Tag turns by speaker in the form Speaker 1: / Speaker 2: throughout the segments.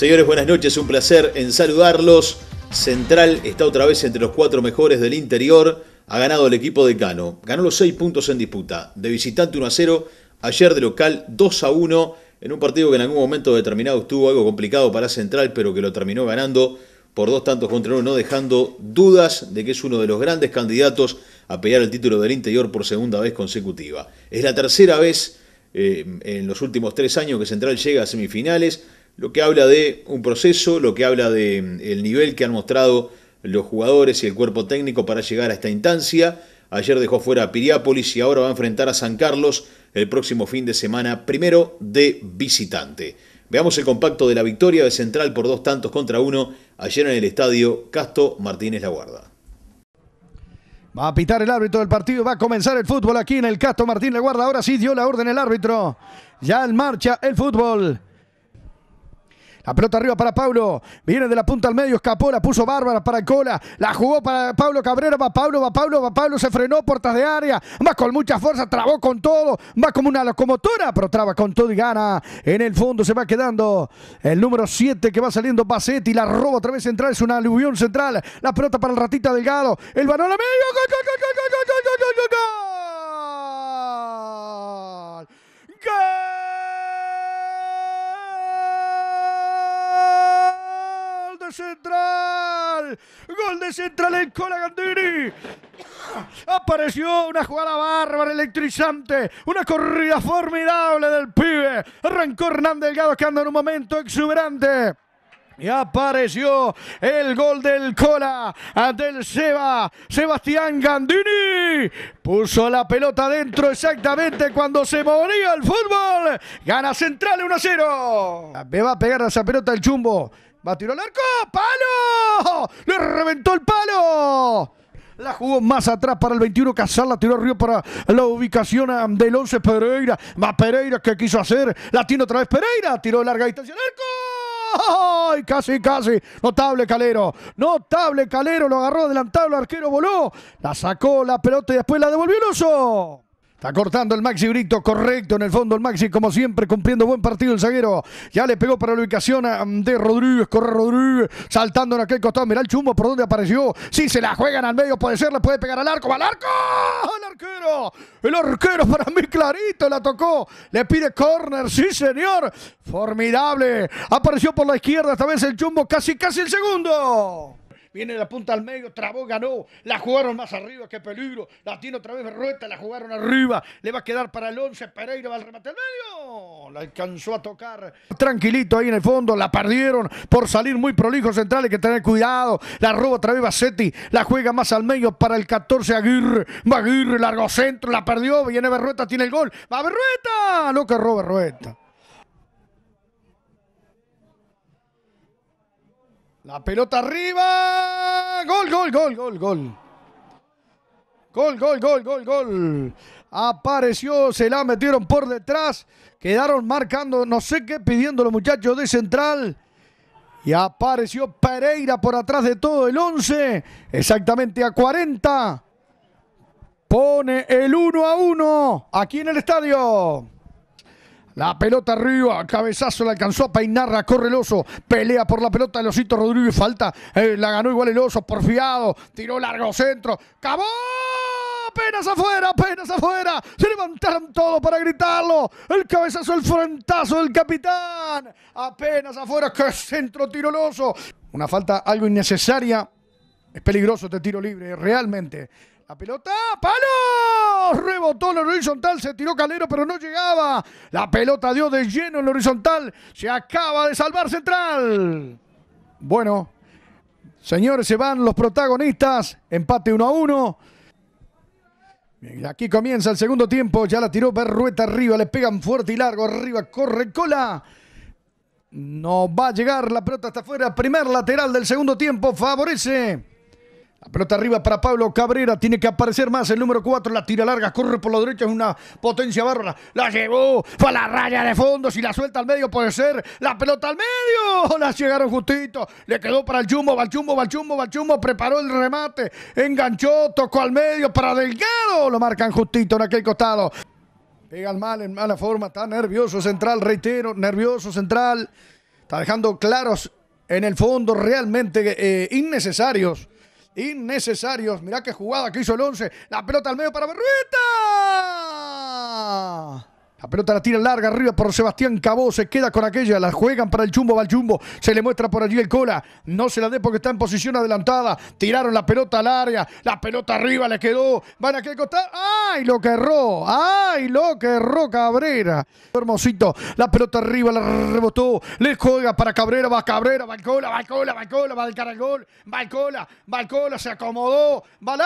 Speaker 1: Señores, buenas noches, un placer en saludarlos. Central está otra vez entre los cuatro mejores del interior. Ha ganado el equipo de Cano. Ganó los seis puntos en disputa. De visitante 1 a 0. Ayer de local 2 a 1. En un partido que en algún momento determinado estuvo algo complicado para Central, pero que lo terminó ganando por dos tantos contra uno, no dejando dudas de que es uno de los grandes candidatos a pelear el título del interior por segunda vez consecutiva. Es la tercera vez eh, en los últimos tres años que Central llega a semifinales lo que habla de un proceso, lo que habla de mm, el nivel que han mostrado los jugadores y el cuerpo técnico para llegar a esta instancia. Ayer dejó fuera a Piriápolis y ahora va a enfrentar a San Carlos el próximo fin de semana, primero de visitante. Veamos el compacto de la victoria de Central por dos tantos contra uno ayer en el estadio Casto Martínez La Guarda.
Speaker 2: Va a pitar el árbitro del partido, va a comenzar el fútbol aquí en el Casto Martínez La Guarda. Ahora sí dio la orden el árbitro. Ya en marcha el fútbol. La pelota arriba para Pablo. Viene de la punta al medio, escapó, la puso Bárbara para Cola. La jugó para Pablo Cabrera, va Pablo, va Pablo, va Pablo. Se frenó, Puertas de área. Va con mucha fuerza, trabó con todo. Va como una locomotora, pero traba con todo y gana. En el fondo se va quedando el número 7 que va saliendo Bassetti. La roba otra vez central, es una aluvión central. La pelota para el ratita Delgado. El balón a medio. ¡Gol, Gol de central el Cola Gandini. Apareció una jugada bárbara, electrizante. Una corrida formidable del pibe. Arrancó Hernán Delgado que anda en un momento exuberante. Y apareció el gol del Cola del Seba, Sebastián Gandini. Puso la pelota dentro exactamente cuando se movía el fútbol. Gana Central 1-0. Me va a pegar esa pelota el chumbo. Va a tirar al arco. ¡Palo! ¡Le reventó el palo! La jugó más atrás para el 21 Casal, la tiró arriba para la ubicación ah, del 11 Pereira. Va Pereira que quiso hacer, la tiene otra vez Pereira, tiró larga distancia arco. ¡Ay! Casi, casi. Notable Calero. Notable Calero. Lo agarró adelantado. El arquero voló. La sacó la pelota y después la devolvió el oso. Está cortando el Maxi Brito, correcto en el fondo el Maxi, como siempre, cumpliendo buen partido el zaguero. Ya le pegó para la ubicación de Rodríguez, corre Rodríguez, saltando en aquel costado. Mirá el chumbo por donde apareció. Si se la juegan al medio, puede ser, le puede pegar al arco, al arco! ¡Al arquero! El arquero para mí clarito la tocó. Le pide corner, sí señor. Formidable. Apareció por la izquierda, esta vez el chumbo, casi, casi el segundo viene la punta al medio, trabó, ganó, la jugaron más arriba, qué peligro, la tiene otra vez Berrueta, la jugaron arriba, le va a quedar para el 11, Pereira va al remate al medio, la alcanzó a tocar tranquilito ahí en el fondo, la perdieron por salir muy central, centrales, que tener cuidado, la roba otra vez Bassetti, la juega más al medio para el 14 Aguirre, va Aguirre, largo centro, la perdió, viene Berrueta, tiene el gol, va Berrueta, lo que roba Berrueta. La pelota arriba. Gol, gol, gol, gol, gol. Gol, gol, gol, gol, gol. Apareció, se la metieron por detrás. Quedaron marcando, no sé qué, pidiendo los muchachos de central. Y apareció Pereira por atrás de todo el 11. Exactamente a 40. Pone el 1 a 1 aquí en el estadio. La pelota arriba, cabezazo, la alcanzó a peinarra, corre el oso, pelea por la pelota el osito Rodríguez, falta, eh, la ganó igual el oso, porfiado, tiró largo centro, ¡cabó! apenas afuera, apenas afuera. Se levantaron todos para gritarlo. El cabezazo, el frontazo del capitán. Apenas afuera, qué centro oso, Una falta algo innecesaria. Es peligroso este tiro libre, realmente. La pelota, palo rebotó en el horizontal, se tiró Calero, pero no llegaba. La pelota dio de lleno en el horizontal. Se acaba de salvar Central. Bueno, señores, se van los protagonistas. Empate 1 a 1. Aquí comienza el segundo tiempo. Ya la tiró Berrueta arriba. Le pegan fuerte y largo. Arriba corre cola. No va a llegar la pelota hasta afuera. Primer lateral del segundo tiempo. Favorece. La pelota arriba para Pablo Cabrera. Tiene que aparecer más el número 4. La tira larga, corre por la derecha. Es una potencia bárbara. La llevó. Fue a la raya de fondo. Si la suelta al medio, puede ser. La pelota al medio. La llegaron justito. Le quedó para el Jumbo. Balchumbo, Balchumbo, Chumbo, Preparó el remate. Enganchó. Tocó al medio para Delgado. Lo marcan justito en aquel costado. Pega mal, en mala forma. Está nervioso Central, reitero. Nervioso Central. Está dejando claros en el fondo realmente eh, innecesarios innecesarios. Mirá qué jugada que hizo el 11. La pelota al medio para Berrueta. La pelota la tira larga arriba por Sebastián Cabó. Se queda con aquella. La juegan para el chumbo. Va el chumbo. Se le muestra por allí el cola. No se la dé porque está en posición adelantada. Tiraron la pelota al área. La pelota arriba le quedó. Van a que costado. ¡Ay! Lo que erró. ¡Ay! Lo que erró Cabrera. Hermosito. La pelota arriba la rebotó. Le juega para Cabrera. Va Cabrera. Va el cola. Va el cola. Va el cola. Va el caragol. Va el cola. Va el cola. Se acomodó. Va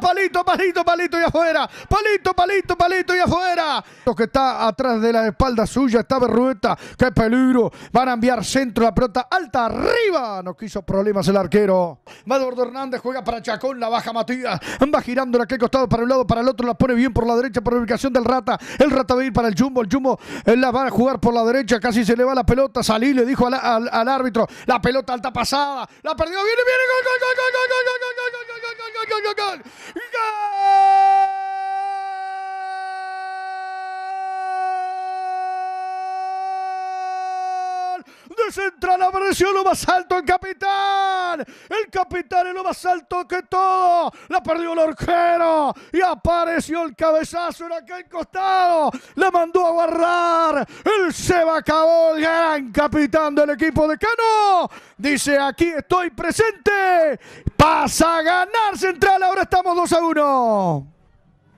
Speaker 2: Palito, palito, palito y afuera. Palito, palito, palito y afuera. Lo que está atrás de la espalda suya está Berrueta. ¡Qué peligro! Van a enviar centro la pelota alta arriba. No quiso problemas el arquero. Eduardo Hernández juega para Chacón. La baja Matías. Va girando la que costado para un lado, para el otro. La pone bien por la derecha por ubicación del Rata. El Rata va a ir para el Jumbo. El Jumbo la va a jugar por la derecha. Casi se le va la pelota. Salí, le dijo al, árbitro. La pelota alta pasada. La perdió. Viene, viene. gol, gol, gol, gol, gol, gol gol, gol, gol, gol. apareció lo más alto el capitán. El capitán es lo más alto que todo. La perdió el orquero y apareció el cabezazo en aquel costado. La mandó a guardar. El va acabó, el gran capitán del equipo de Cano. Dice, aquí estoy presente. Pasa a ganar Central. Ahora estamos 2 a 1.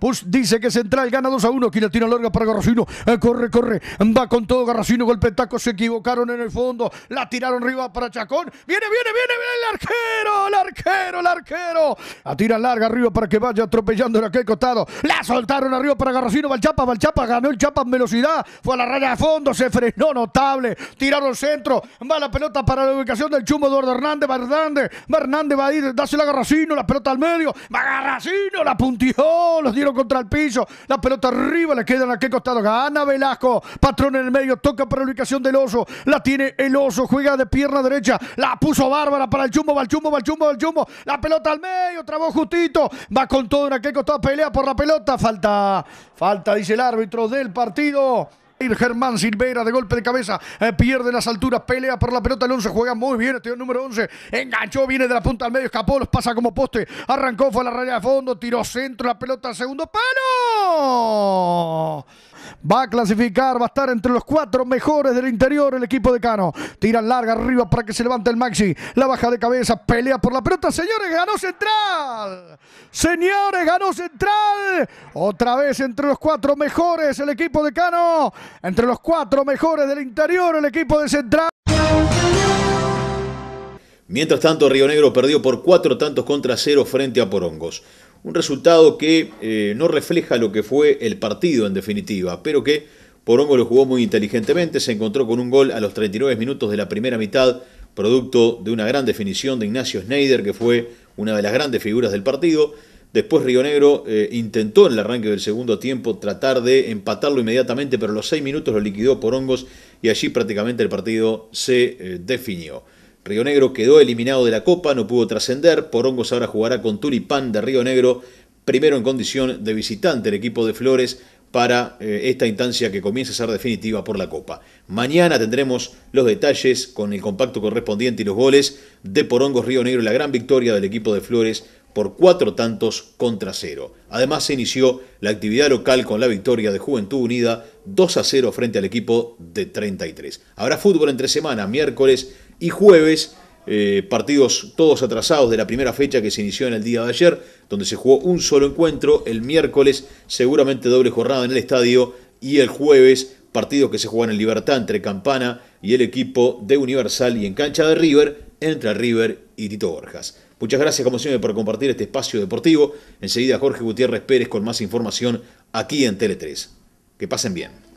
Speaker 2: Push dice que Central gana 2 a 1. Quiere tira larga para Garracino. Eh, corre, corre. Va con todo Garracino. Golpe taco. Se equivocaron en el fondo. La tiraron arriba para Chacón. Viene, viene, viene, el arquero. El arquero, el arquero. La tira larga arriba para que vaya atropellando en aquel costado. La soltaron arriba para Garracino. Valchapa, Valchapa Ganó el Chapa en velocidad. Fue a la raya de fondo. Se frenó notable. Tiraron centro. Va la pelota para la ubicación del chumbo Eduardo Hernández. Va Hernández. Va Hernández. Va a ir. Dásela a Garracino. La pelota al medio. Va Garracino. La puntió. Los dieron contra el piso, la pelota arriba, le queda en aquel costado, gana Velasco, patrón en el medio, toca para la ubicación del oso, la tiene el oso, juega de pierna derecha, la puso Bárbara para el chumbo, va el chumbo, va el chumbo, va el chumbo, la pelota al medio, trabó justito, va con todo en aquel costado, pelea por la pelota, falta, falta, dice el árbitro del partido. Germán Silvera de golpe de cabeza, eh, pierde las alturas, pelea por la pelota, el 11 juega muy bien, este número 11, enganchó, viene de la punta al medio, escapó, los pasa como poste, arrancó, fue a la raya de fondo, tiró centro, la pelota al segundo palo. Va a clasificar, va a estar entre los cuatro mejores del interior el equipo de Cano. Tiran larga arriba para que se levante el Maxi. La baja de cabeza, pelea por la pelota. Señores, ganó Central. Señores, ganó Central. Otra vez entre los cuatro mejores el equipo de Cano. Entre los cuatro mejores del interior el equipo de Central.
Speaker 1: Mientras tanto, Río Negro perdió por cuatro tantos contra cero frente a Porongos. Un resultado que eh, no refleja lo que fue el partido en definitiva, pero que Porongo lo jugó muy inteligentemente, se encontró con un gol a los 39 minutos de la primera mitad, producto de una gran definición de Ignacio Schneider, que fue una de las grandes figuras del partido. Después Río Negro eh, intentó en el arranque del segundo tiempo tratar de empatarlo inmediatamente, pero los seis minutos lo liquidó por hongos y allí prácticamente el partido se eh, definió. Río Negro quedó eliminado de la Copa, no pudo trascender. Porongos ahora jugará con Tulipán de Río Negro, primero en condición de visitante el equipo de Flores para eh, esta instancia que comienza a ser definitiva por la Copa. Mañana tendremos los detalles con el compacto correspondiente y los goles de Porongos Río Negro, la gran victoria del equipo de Flores por cuatro tantos contra cero. Además se inició la actividad local con la victoria de Juventud Unida 2 a 0 frente al equipo de 33. Habrá fútbol entre semana, miércoles y jueves. Eh, partidos todos atrasados de la primera fecha que se inició en el día de ayer, donde se jugó un solo encuentro, el miércoles seguramente doble jornada en el estadio y el jueves partidos que se juegan en Libertad entre Campana y el equipo de Universal y en cancha de River entre River y Tito Borjas. Muchas gracias como siempre por compartir este espacio deportivo. Enseguida Jorge Gutiérrez Pérez con más información aquí en Tele3. Que pasen bien.